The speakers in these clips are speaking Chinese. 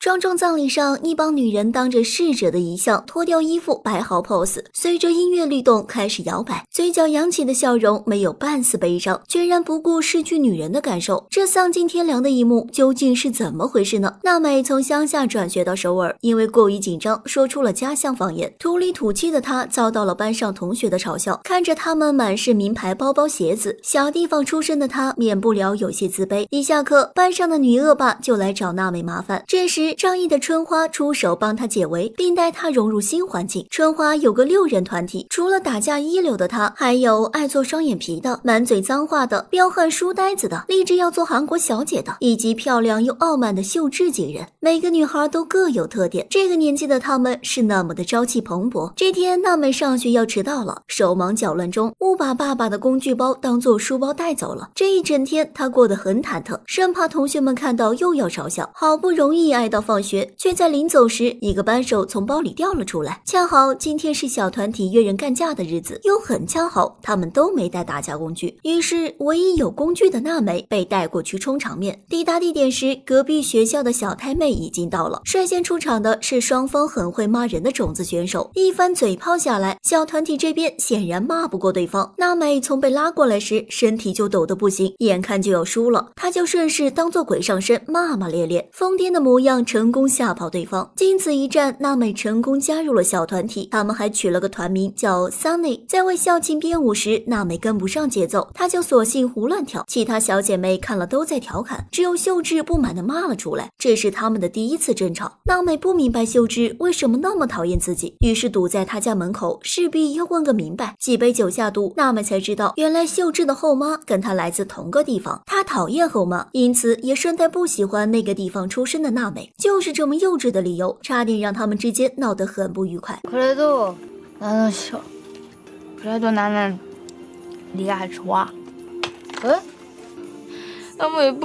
庄重葬礼上，一帮女人当着逝者的遗像脱掉衣服摆好 pose，随着音乐律动开始摇摆，嘴角扬起的笑容没有半丝悲伤，全然不顾失去女人的感受。这丧尽天良的一幕究竟是怎么回事呢？娜美从乡下转学到首尔，因为过于紧张说出了家乡方言，土里土气的她遭到了班上同学的嘲笑。看着他们满是名牌包包鞋子，小地方出身的她免不了有些自卑。一下课，班上的女恶霸就来找娜美麻烦，这时。仗义的春花出手帮她解围，并带她融入新环境。春花有个六人团体，除了打架一流的她，还有爱做双眼皮的、满嘴脏话的、彪悍书呆子的、立志要做韩国小姐的，以及漂亮又傲慢的秀智几人。每个女孩都各有特点。这个年纪的她们是那么的朝气蓬勃。这天，娜美上学要迟到了，手忙脚乱中误把爸爸的工具包当做书包带走了。这一整天，她过得很忐忑，生怕同学们看到又要嘲笑。好不容易挨到。放学，却在临走时，一个扳手从包里掉了出来。恰好今天是小团体约人干架的日子，又很恰好，他们都没带打架工具。于是，唯一有工具的娜美被带过去充场面。抵达地点时，隔壁学校的小太妹已经到了。率先出场的是双方很会骂人的种子选手，一番嘴炮下来，小团体这边显然骂不过对方。娜美从被拉过来时，身体就抖得不行，眼看就要输了，她就顺势当做鬼上身，骂骂咧咧，疯癫的模样。成功吓跑对方。经此一战，娜美成功加入了小团体。他们还取了个团名叫 Sunny。在为校庆编舞时，娜美跟不上节奏，她就索性胡乱跳。其他小姐妹看了都在调侃，只有秀智不满的骂了出来。这是他们的第一次争吵。娜美不明白秀智为什么那么讨厌自己，于是堵在她家门口，势必要问个明白。几杯酒下肚，娜美才知道，原来秀智的后妈跟她来自同个地方。她讨厌后妈，因此也顺带不喜欢那个地方出身的娜美。就是这么幼稚的理由，差点让他们之间闹得很不愉快。그래도나는그래도나는이해하지응너무예뻐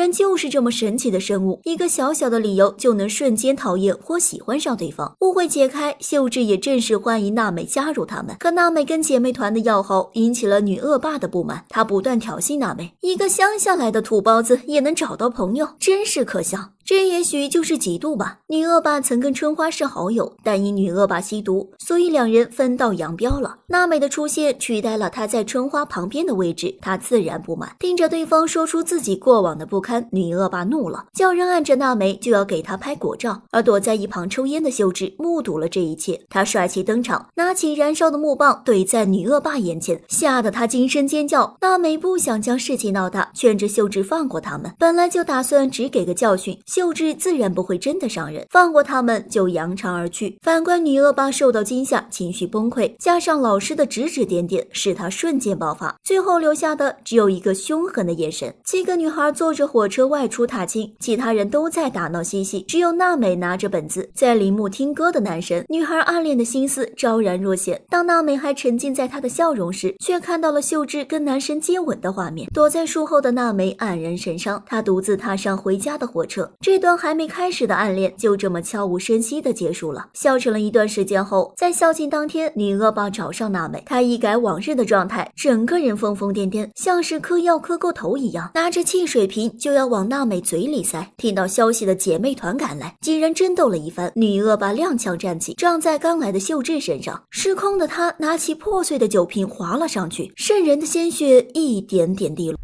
人就是这么神奇的生物，一个小小的理由就能瞬间讨厌或喜欢上对方。误会解开，秀智也正式欢迎娜美加入他们。可娜美跟姐妹团的要好引起了女恶霸的不满，她不断挑衅娜美。一个乡下来的土包子也能找到朋友，真是可笑。这也许就是嫉妒吧。女恶霸曾跟春花是好友，但因女恶霸吸毒，所以两人分道扬镳了。娜美的出现取代了她在春花旁边的位置，她自然不满，听着对方说出自己过往的不堪，女恶霸怒了，叫人按着娜美就要给她拍果照，而躲在一旁抽烟的秀智目睹了这一切，她帅气登场，拿起燃烧的木棒怼在女恶霸眼前，吓得她惊声尖叫。娜美不想将事情闹大，劝着秀智放过他们，本来就打算只给个教训。秀智自然不会真的伤人，放过他们就扬长而去。反观女恶霸受到惊吓，情绪崩溃，加上老师的指指点点，使她瞬间爆发，最后留下的只有一个凶狠的眼神。七个女孩坐着火车外出踏青，其他人都在打闹嬉戏，只有娜美拿着本子在铃木听歌的男神，女孩暗恋的心思昭然若现。当娜美还沉浸在他的笑容时，却看到了秀智跟男神接吻的画面。躲在树后的娜美黯然神伤，她独自踏上回家的火车。这段还没开始的暗恋就这么悄无声息的结束了。笑成了一段时间后，在校庆当天，女恶霸找上娜美，她一改往日的状态，整个人疯疯癫癫，像是嗑药嗑过头一样，拿着汽水瓶就要往娜美嘴里塞。听到消息的姐妹团赶来，几人争斗了一番，女恶霸踉跄站起，撞在刚来的秀智身上，失控的她拿起破碎的酒瓶划了上去，渗人的鲜血一点点滴落。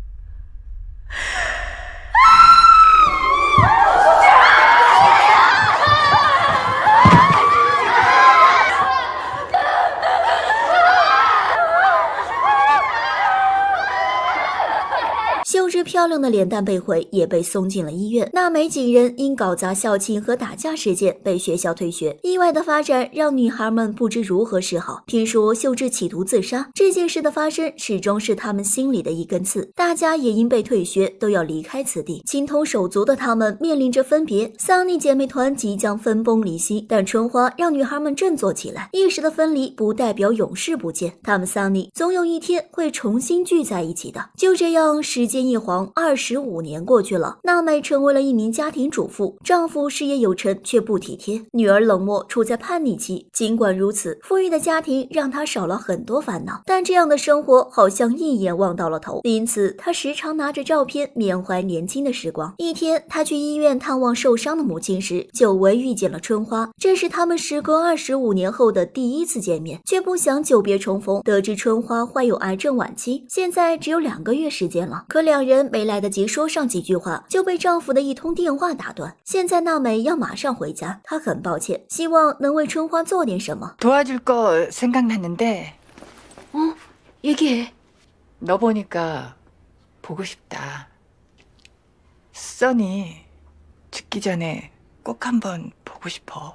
漂亮的脸蛋被毁，也被送进了医院。娜美几人因搞砸校庆和打架事件被学校退学。意外的发展让女孩们不知如何是好。听说秀智企图自杀这件事的发生，始终是他们心里的一根刺。大家也因被退学都要离开此地，情同手足的他们面临着分别。桑尼姐妹团即将分崩离析，但春花让女孩们振作起来。一时的分离不代表永世不见，他们桑尼总有一天会重新聚在一起的。就这样，时间一晃。二十五年过去了，娜美成为了一名家庭主妇，丈夫事业有成却不体贴，女儿冷漠处在叛逆期。尽管如此，富裕的家庭让她少了很多烦恼，但这样的生活好像一眼望到了头。因此，她时常拿着照片缅怀年轻的时光。一天，她去医院探望受伤的母亲时，久违遇见了春花，这是他们时隔二十五年后的第一次见面，却不想久别重逢。得知春花患有癌症晚期，现在只有两个月时间了，可两人。没来得及说上几句话，就被丈夫的一通电话打断。现在娜美要马上回家，她很抱歉，希望能为春花做点什么。도와줄거생각났는데어얘기해너보니까보고싶다써니죽기전에꼭한번보고싶어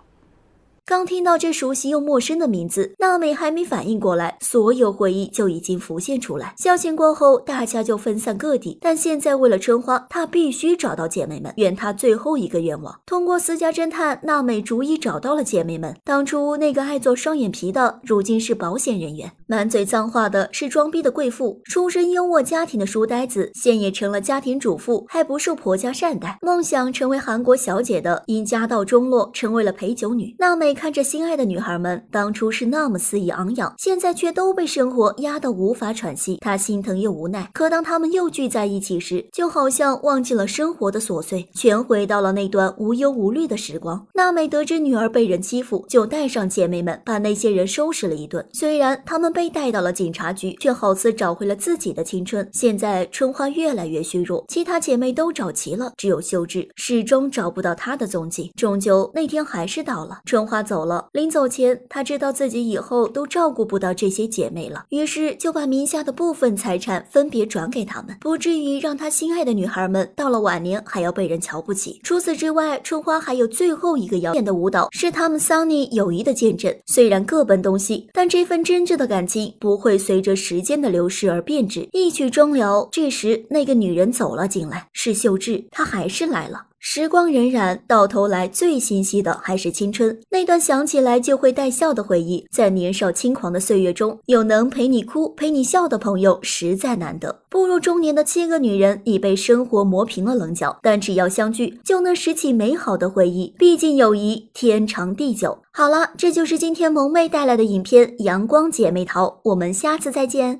刚听到这熟悉又陌生的名字，娜美还没反应过来，所有回忆就已经浮现出来。消遣过后，大家就分散各地。但现在为了春花，她必须找到姐妹们，圆她最后一个愿望。通过私家侦探，娜美逐一找到了姐妹们。当初那个爱做双眼皮的，如今是保险人员；满嘴脏话的是装逼的贵妇；出身优渥家庭的书呆子，现也成了家庭主妇，还不受婆家善待；梦想成为韩国小姐的，因家道中落，成为了陪酒女。娜美。看着心爱的女孩们，当初是那么肆意昂扬，现在却都被生活压得无法喘息。她心疼又无奈。可当她们又聚在一起时，就好像忘记了生活的琐碎，全回到了那段无忧无虑的时光。娜美得知女儿被人欺负，就带上姐妹们把那些人收拾了一顿。虽然她们被带到了警察局，却好似找回了自己的青春。现在春花越来越虚弱，其他姐妹都找齐了，只有秀智始终找不到她的踪迹。终究那天还是到了，春花。走了。临走前，他知道自己以后都照顾不到这些姐妹了，于是就把名下的部分财产分别转给他们，不至于让他心爱的女孩们到了晚年还要被人瞧不起。除此之外，春花还有最后一个要远的舞蹈，是他们桑尼友谊的见证。虽然各奔东西，但这份真挚的感情不会随着时间的流逝而变质。一曲终了，这时那个女人走了进来，是秀智，她还是来了。时光荏苒，到头来最心系的还是青春那段想起来就会带笑的回忆。在年少轻狂的岁月中，有能陪你哭陪你笑的朋友实在难得。步入中年的七个女人已被生活磨平了棱角，但只要相聚，就能拾起美好的回忆。毕竟友谊天长地久。好了，这就是今天萌妹带来的影片《阳光姐妹淘》，我们下次再见。